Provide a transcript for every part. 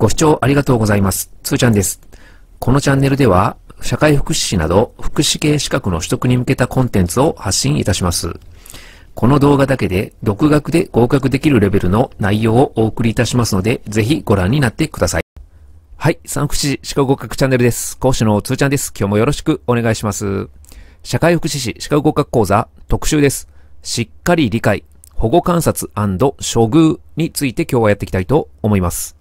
ご視聴ありがとうございます。つーちゃんです。このチャンネルでは、社会福祉士など福祉系資格の取得に向けたコンテンツを発信いたします。この動画だけで、独学で合格できるレベルの内容をお送りいたしますので、ぜひご覧になってください。はい、三福祉資格合格チャンネルです。講師のつーちゃんです。今日もよろしくお願いします。社会福祉士資格合格講座特集です。しっかり理解、保護観察処遇について今日はやっていきたいと思います。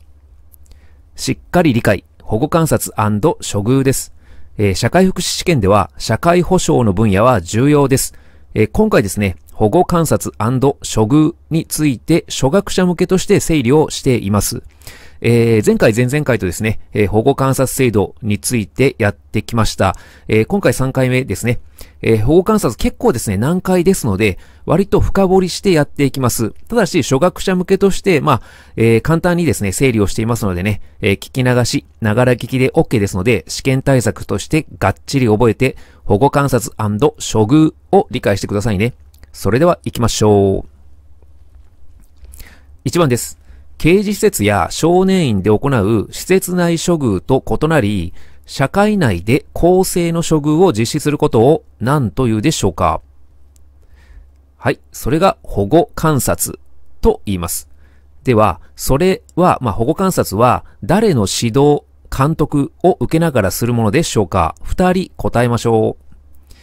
しっかり理解、保護観察処遇です。えー、社会福祉試験では社会保障の分野は重要です。えー、今回ですね、保護観察処遇について初学者向けとして整理をしています。えー、前回前々回とですね、えー、保護観察制度についてやってきました。えー、今回3回目ですね。え保護観察結構ですね、難解ですので、割と深掘りしてやっていきます。ただし、初学者向けとして、まあ、えー、簡単にですね、整理をしていますのでね、えー、聞き流し、ながら聞きで OK ですので、試験対策としてがっちり覚えて、保護観察処遇を理解してくださいね。それでは行きましょう。1番です。刑事施設や少年院で行う施設内処遇と異なり、社会内で公正の処遇を実施することを何というでしょうかはい。それが保護観察と言います。では、それは、まあ、保護観察は誰の指導、監督を受けながらするものでしょうか二人答えましょう。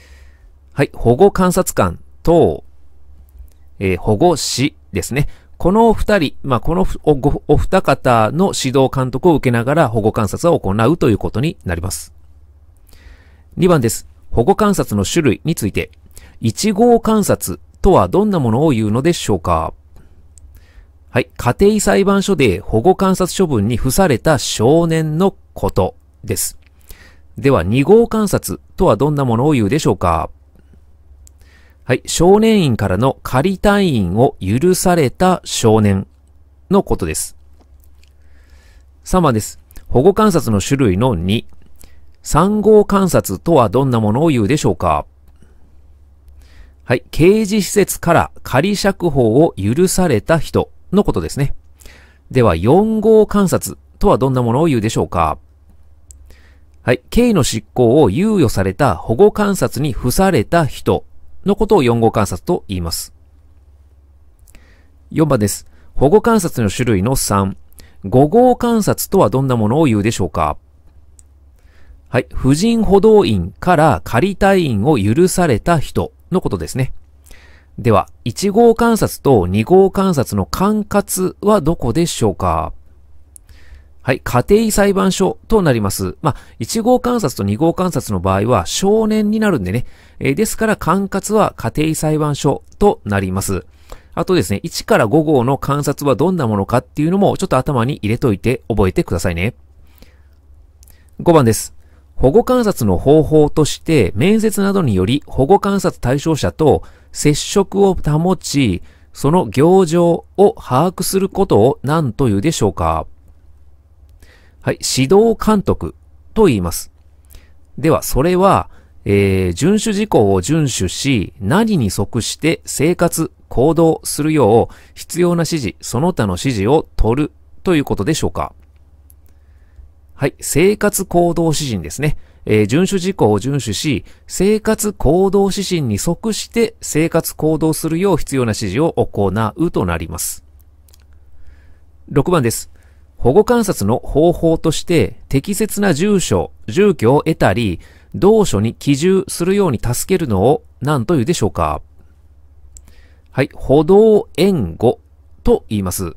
はい。保護観察官と、えー、保護士ですね。この二人、まあ、このお二方の指導監督を受けながら保護観察を行うということになります。2番です。保護観察の種類について、1号観察とはどんなものを言うのでしょうかはい。家庭裁判所で保護観察処分に付された少年のことです。では、2号観察とはどんなものを言うでしょうかはい。少年院からの仮退院を許された少年のことです。3番です。保護観察の種類の2。3号観察とはどんなものを言うでしょうかはい、刑事施設から仮釈放を許された人のことですね。では、4号観察とはどんなものを言うでしょうかはい、刑の執行を猶予された保護観察に付された人のことを4号観察と言います。4番です。保護観察の種類の3。5号観察とはどんなものを言うでしょうかはい。婦人補導員から仮退院を許された人のことですね。では、1号観察と2号観察の管轄はどこでしょうかはい、家庭裁判所となります。まあ、1号観察と2号観察の場合は少年になるんでね。えー、ですから管轄は家庭裁判所となります。あとですね、1から5号の観察はどんなものかっていうのもちょっと頭に入れといて覚えてくださいね。5番です。保護観察の方法として、面接などにより保護観察対象者と接触を保ち、その行状を把握することを何というでしょうかはい、指導監督と言います。では、それは、えー、遵守事項を遵守し、何に即して生活、行動するよう必要な指示、その他の指示を取るということでしょうかはい、生活行動指針ですね。えー、遵守事項を遵守し、生活行動指針に即して生活行動するよう必要な指示を行うとなります。6番です。保護観察の方法として、適切な住所、住居を得たり、同所に帰住するように助けるのを何と言うでしょうかはい、歩道援護と言います。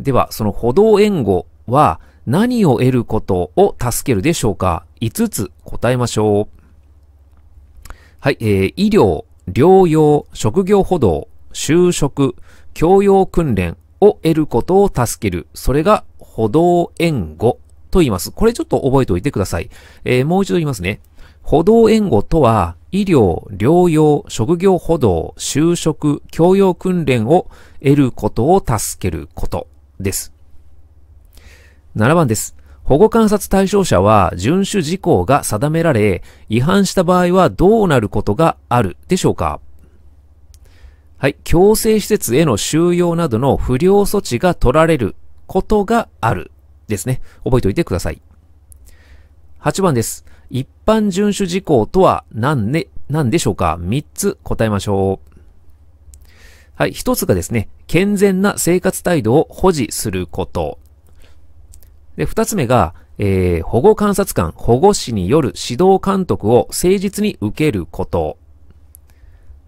では、その歩道援護は、何を得ることを助けるでしょうか ?5 つ答えましょう。はい、えー、医療、療養、職業補導、就職、教養訓練を得ることを助ける。それが補導援護と言います。これちょっと覚えておいてください。えー、もう一度言いますね。補導援護とは、医療、療養、職業補導、就職、教養訓練を得ることを助けることです。7番です。保護観察対象者は遵守事項が定められ、違反した場合はどうなることがあるでしょうかはい。強制施設への収容などの不良措置が取られることがあるですね。覚えておいてください。8番です。一般遵守事項とは何で、何でしょうか ?3 つ答えましょう。はい。1つがですね、健全な生活態度を保持すること。で、二つ目が、えー、保護観察官、保護士による指導監督を誠実に受けること。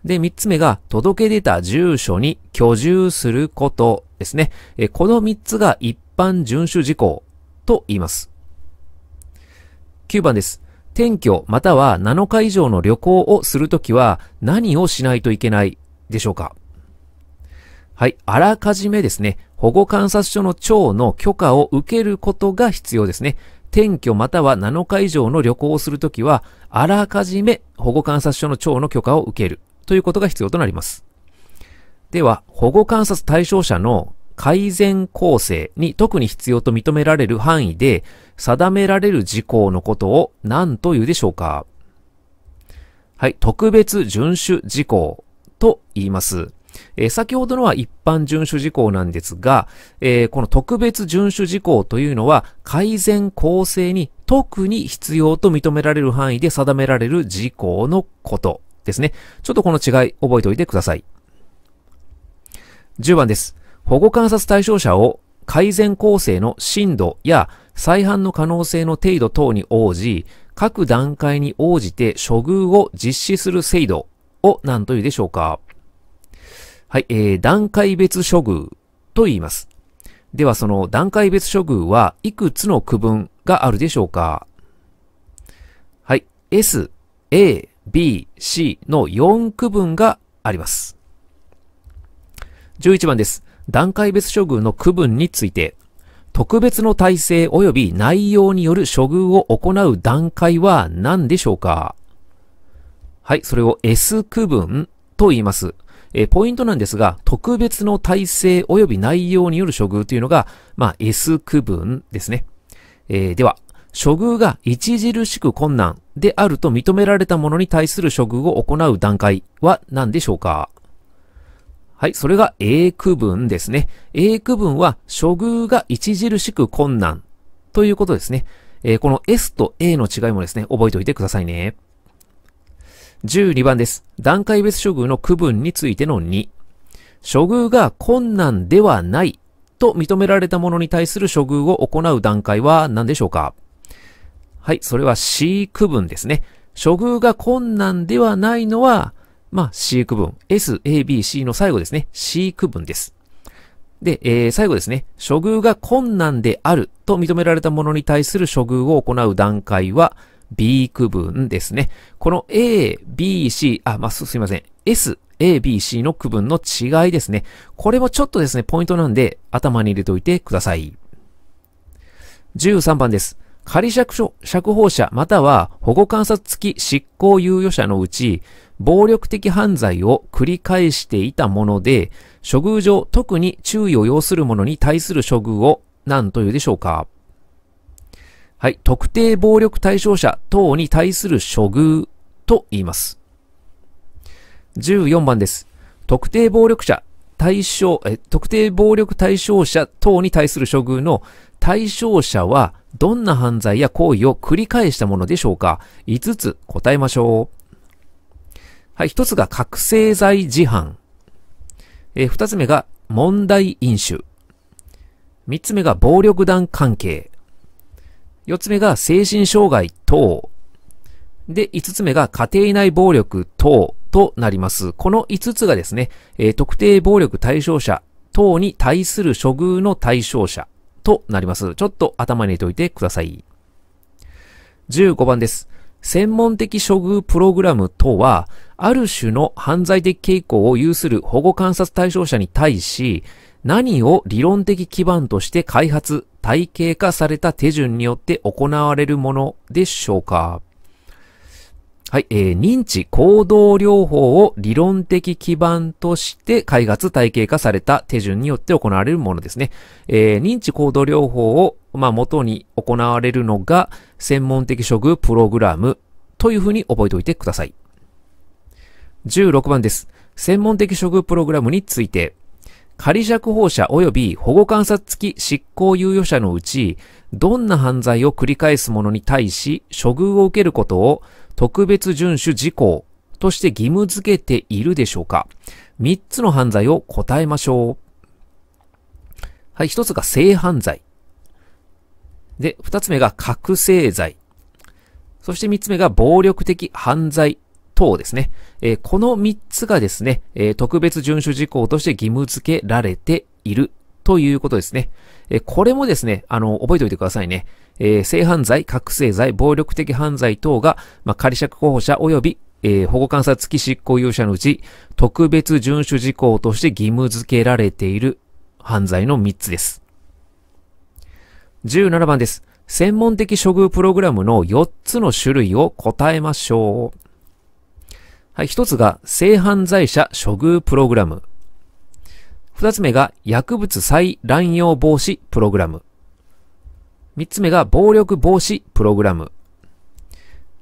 で、三つ目が、届け出た住所に居住することですね。えー、この三つが一般遵守事項と言います。9番です。転居または7日以上の旅行をするときは何をしないといけないでしょうかはい、あらかじめですね、保護観察所の長の許可を受けることが必要ですね。転居または7日以上の旅行をするときは、あらかじめ保護観察所の長の許可を受けるということが必要となります。では、保護観察対象者の改善構成に特に必要と認められる範囲で定められる事項のことを何というでしょうかはい、特別遵守事項と言います。えー、先ほどのは一般遵守事項なんですが、えー、この特別遵守事項というのは改善構成に特に必要と認められる範囲で定められる事項のことですね。ちょっとこの違い覚えておいてください。10番です。保護観察対象者を改善構成の深度や再犯の可能性の程度等に応じ、各段階に応じて処遇を実施する制度を何というでしょうかはい、えー、段階別処遇と言います。ではその段階別処遇はいくつの区分があるでしょうかはい、S、A、B、C の4区分があります。11番です。段階別処遇の区分について、特別の体制及び内容による処遇を行う段階は何でしょうかはい、それを S 区分と言います。えー、ポイントなんですが、特別の体制及び内容による処遇というのが、まあ、S 区分ですね。えー、では、処遇が著しく困難であると認められたものに対する処遇を行う段階は何でしょうかはい、それが A 区分ですね。A 区分は処遇が著しく困難ということですね。えー、この S と A の違いもですね、覚えておいてくださいね。12番です。段階別処遇の区分についての2。処遇が困難ではないと認められたものに対する処遇を行う段階は何でしょうかはい、それは C 区分ですね。処遇が困難ではないのは、まあ、C 区分。S、A、B、C の最後ですね。C 区分です。で、えー、最後ですね。処遇が困難であると認められたものに対する処遇を行う段階は、B 区分ですね。この A、B、C、あ、まあ、すいません。S、A、B、C の区分の違いですね。これもちょっとですね、ポイントなんで頭に入れておいてください。13番です。仮釈釈放者または保護観察付き執行猶予者のうち、暴力的犯罪を繰り返していたもので、処遇上特に注意を要する者に対する処遇を何というでしょうかはい、特定暴力対象者等に対する処遇と言います。14番です。特定暴力者対象、え、特定暴力対象者等に対する処遇の対象者はどんな犯罪や行為を繰り返したものでしょうか ?5 つ答えましょう。はい、1つが覚醒剤事犯。え、2つ目が問題飲酒。3つ目が暴力団関係。4つ目が精神障害等。で、5つ目が家庭内暴力等となります。この5つがですね、えー、特定暴力対象者等に対する処遇の対象者となります。ちょっと頭に入れておいてください。15番です。専門的処遇プログラムとは、ある種の犯罪的傾向を有する保護観察対象者に対し、何を理論的基盤として開発体系化された手順によって行われるものでしょうかはい、えー、認知行動療法を理論的基盤として開発体系化された手順によって行われるものですね。えー、認知行動療法を、まあ、元に行われるのが専門的処遇プログラムというふうに覚えておいてください。16番です。専門的処遇プログラムについて。仮釈放者及び保護観察付き執行猶予者のうち、どんな犯罪を繰り返す者に対し処遇を受けることを特別遵守事項として義務付けているでしょうか三つの犯罪を答えましょう。はい、一つが性犯罪。で、二つ目が覚醒罪。そして三つ目が暴力的犯罪等ですね。えこの3つがですね、え特別遵守事項として義務付けられているということですね。えこれもですね、あの、覚えておいてくださいね。えー、性犯罪、覚醒罪、暴力的犯罪等が、まあ、仮釈候補者及び、えー、保護観察付き執行有者のうち、特別遵守事項として義務付けられている犯罪の3つです。17番です。専門的処遇プログラムの4つの種類を答えましょう。はい、一つが性犯罪者処遇プログラム。二つ目が薬物再乱用防止プログラム。三つ目が暴力防止プログラム。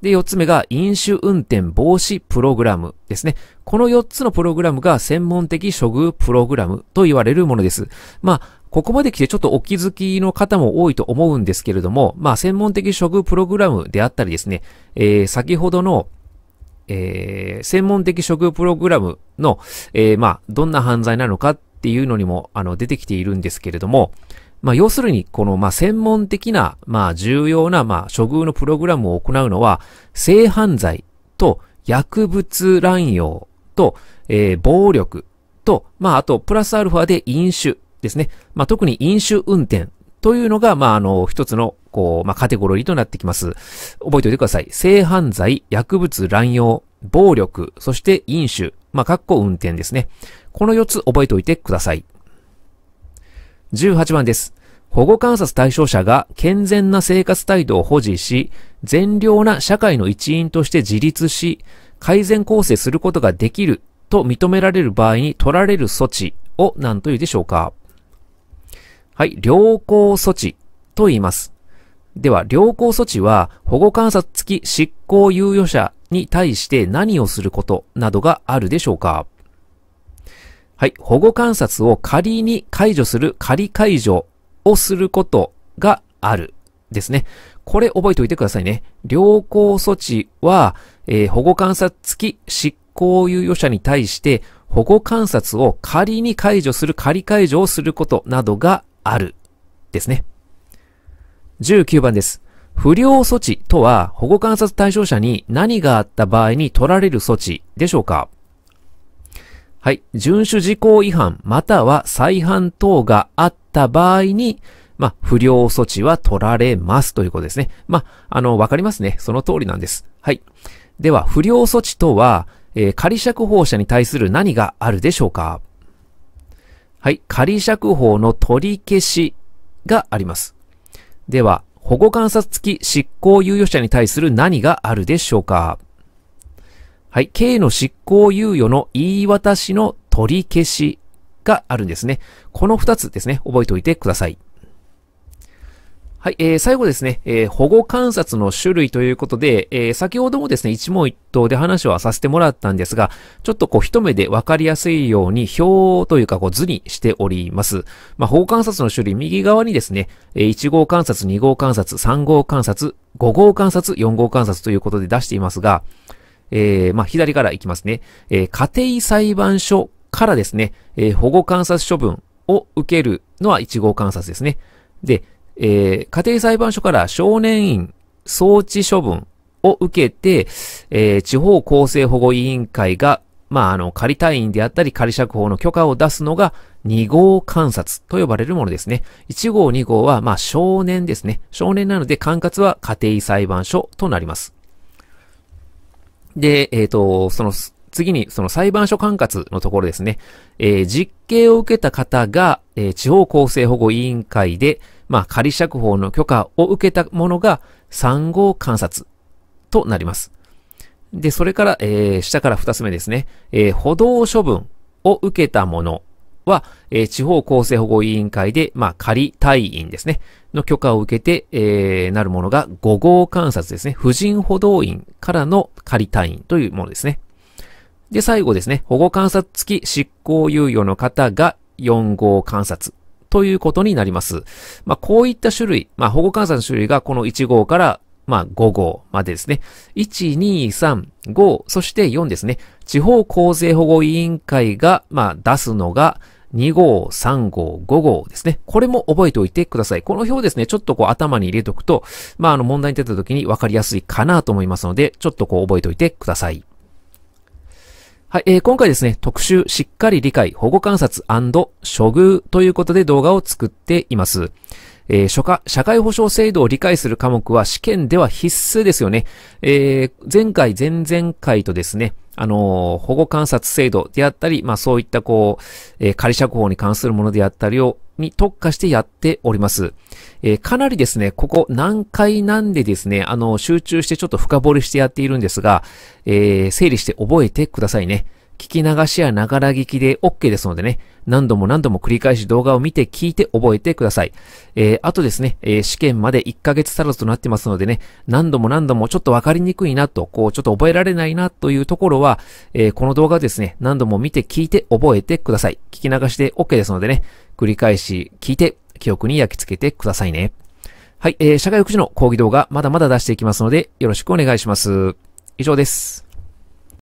で、四つ目が飲酒運転防止プログラムですね。この四つのプログラムが専門的処遇プログラムと言われるものです。まあ、ここまで来てちょっとお気づきの方も多いと思うんですけれども、まあ、専門的処遇プログラムであったりですね、えー、先ほどのえー、専門的処遇プログラムの、えー、まあ、どんな犯罪なのかっていうのにも、あの、出てきているんですけれども、まあ、要するに、この、まあ、専門的な、まあ、重要な、まあ、処遇のプログラムを行うのは、性犯罪と薬物乱用と、えー、暴力と、まあ、あと、プラスアルファで飲酒ですね。まあ、特に飲酒運転というのが、まあ、あの、一つのこう、まあ、カテゴリーとなってきます。覚えておいてください。性犯罪、薬物乱用、暴力、そして飲酒、まあ、かっこ運転ですね。この4つ覚えておいてください。18番です。保護観察対象者が健全な生活態度を保持し、善良な社会の一員として自立し、改善構成することができると認められる場合に取られる措置を何と言うでしょうかはい、良好措置と言います。では、良好措置は保護観察付き執行猶予者に対して何をすることなどがあるでしょうかはい、保護観察を仮に解除する仮解除をすることがあるですね。これ覚えておいてくださいね。良好措置は、えー、保護観察付き執行猶予者に対して保護観察を仮に解除する仮解除をすることなどがあるですね。19番です。不良措置とは保護観察対象者に何があった場合に取られる措置でしょうかはい。遵守事項違反または再犯等があった場合に、まあ、不良措置は取られますということですね。まあ、あの、わかりますね。その通りなんです。はい。では、不良措置とは、えー、仮釈放者に対する何があるでしょうかはい。仮釈放の取り消しがあります。では、保護観察付き執行猶予者に対する何があるでしょうかはい、刑の執行猶予の言い渡しの取り消しがあるんですね。この2つですね、覚えておいてください。はい、えー、最後ですね、えー、保護観察の種類ということで、えー、先ほどもですね、一問一答で話はさせてもらったんですが、ちょっとこう一目で分かりやすいように表というかこう図にしております。まあ、保護観察の種類、右側にですね、えー、1号観察、2号観察、3号観察、5号観察、4号観察ということで出していますが、えー、まあ、左からいきますね。えー、家庭裁判所からですね、えー、保護観察処分を受けるのは1号観察ですね。で、えー、家庭裁判所から少年院送致処分を受けて、えー、地方厚生保護委員会が、まあ、あの、仮退院であったり仮釈放の許可を出すのが2号観察と呼ばれるものですね。1号2号は、まあ、少年ですね。少年なので管轄は家庭裁判所となります。で、えっ、ー、と、その、次に、その裁判所管轄のところですね。えー、実刑を受けた方が、えー、地方厚生保護委員会で、まあ、仮釈放の許可を受けたものが3号観察となります。で、それから、えー、下から2つ目ですね。えー、歩道処分を受けたものは、えー、地方厚生保護委員会で、まあ、仮退院ですね。の許可を受けて、えー、なるものが5号観察ですね。婦人歩道院からの仮退院というものですね。で、最後ですね。保護観察付き執行猶予の方が4号観察。ということになります。まあ、こういった種類、まあ、保護観察の種類がこの1号からまあ、5号までですね。1、2、3、5、そして4ですね。地方公正保護委員会が、まあ、出すのが、2号、3号、5号ですね。これも覚えておいてください。この表ですね、ちょっとこう頭に入れておくと、まあ、あの問題に出た時に分かりやすいかなと思いますので、ちょっとこう覚えておいてください。はい、えー、今回ですね、特集、しっかり理解、保護観察処遇ということで動画を作っています。えー、社会保障制度を理解する科目は試験では必須ですよね。えー、前回、前々回とですね、あのー、保護観察制度であったり、まあそういったこう、えー、仮釈放に関するものであったりを、に特化してやっております。えー、かなりですね、ここ難解なんでですね、あの集中してちょっと深掘りしてやっているんですが、え整理して覚えてくださいね。聞き流しやながら聞きで OK ですのでね、何度も何度も繰り返し動画を見て聞いて覚えてください。えー、あとですね、えー、試験まで1ヶ月足らずとなってますのでね、何度も何度もちょっとわかりにくいなと、こう、ちょっと覚えられないなというところは、えー、この動画ですね、何度も見て聞いて覚えてください。聞き流しで OK ですのでね、繰り返し聞いて記憶に焼き付けてくださいね。はい、えー、社会福祉の講義動画まだまだ出していきますので、よろしくお願いします。以上です。